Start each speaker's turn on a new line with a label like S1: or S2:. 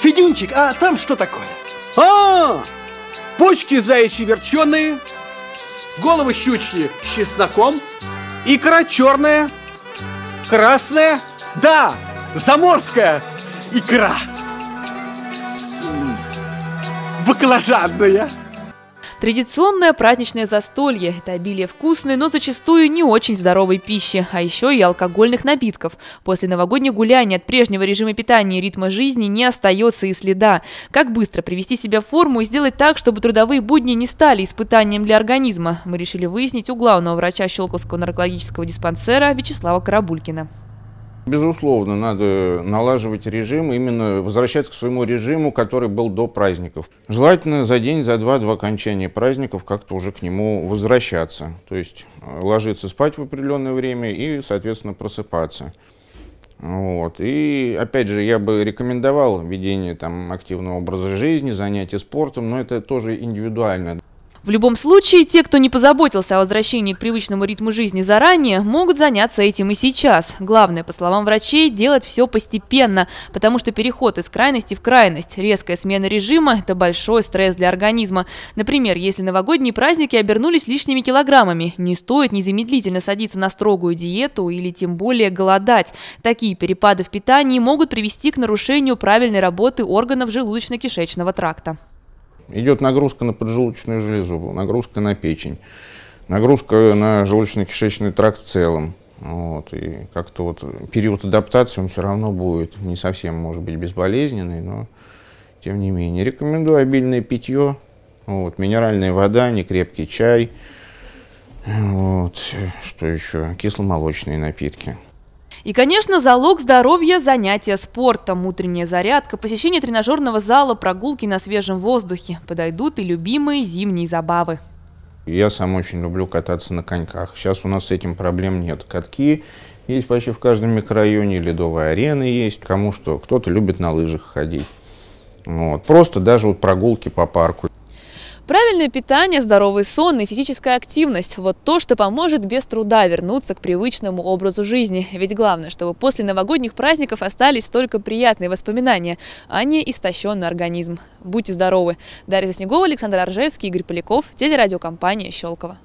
S1: Федюнчик, а там что такое? А, почки заячьи верченые, головы щучки с чесноком, икра черная, красная, да, заморская икра. Баклажанная.
S2: Традиционное праздничное застолье – это обилие вкусной, но зачастую не очень здоровой пищи, а еще и алкогольных напитков. После новогодних гуляний от прежнего режима питания и ритма жизни не остается и следа. Как быстро привести себя в форму и сделать так, чтобы трудовые будни не стали испытанием для организма, мы решили выяснить у главного врача Щелковского наркологического диспансера Вячеслава Карабулькина.
S1: Безусловно, надо налаживать режим, именно возвращаться к своему режиму, который был до праздников. Желательно за день, за два до окончания праздников как-то уже к нему возвращаться. То есть э, ложиться спать в определенное время и, соответственно, просыпаться. Вот. И опять же, я бы рекомендовал ведение там, активного образа жизни, занятия спортом, но это тоже индивидуально.
S2: В любом случае, те, кто не позаботился о возвращении к привычному ритму жизни заранее, могут заняться этим и сейчас. Главное, по словам врачей, делать все постепенно, потому что переход из крайности в крайность, резкая смена режима – это большой стресс для организма. Например, если новогодние праздники обернулись лишними килограммами, не стоит незамедлительно садиться на строгую диету или тем более голодать. Такие перепады в питании могут привести к нарушению правильной работы органов желудочно-кишечного тракта.
S1: Идет нагрузка на поджелудочную железу, нагрузка на печень, нагрузка на желудочно-кишечный тракт в целом. Вот, и как-то вот период адаптации он все равно будет не совсем, может быть, безболезненный, но тем не менее. Рекомендую обильное питье, вот, минеральная вода, некрепкий чай, вот, что еще, кисломолочные напитки.
S2: И, конечно, залог здоровья – занятия спортом, утренняя зарядка, посещение тренажерного зала, прогулки на свежем воздухе. Подойдут и любимые зимние забавы.
S1: Я сам очень люблю кататься на коньках. Сейчас у нас с этим проблем нет. Катки есть почти в каждом микрорайоне, Ледовые арены есть. Кому что, кто-то любит на лыжах ходить. Вот. Просто даже вот прогулки по парку.
S2: Правильное питание, здоровый сон и физическая активность – вот то, что поможет без труда вернуться к привычному образу жизни. Ведь главное, чтобы после новогодних праздников остались только приятные воспоминания, а не истощенный организм. Будьте здоровы! Дарья Заснегова, Александр Аржевский, Игорь Поляков, телерадиокомпания «Щелково».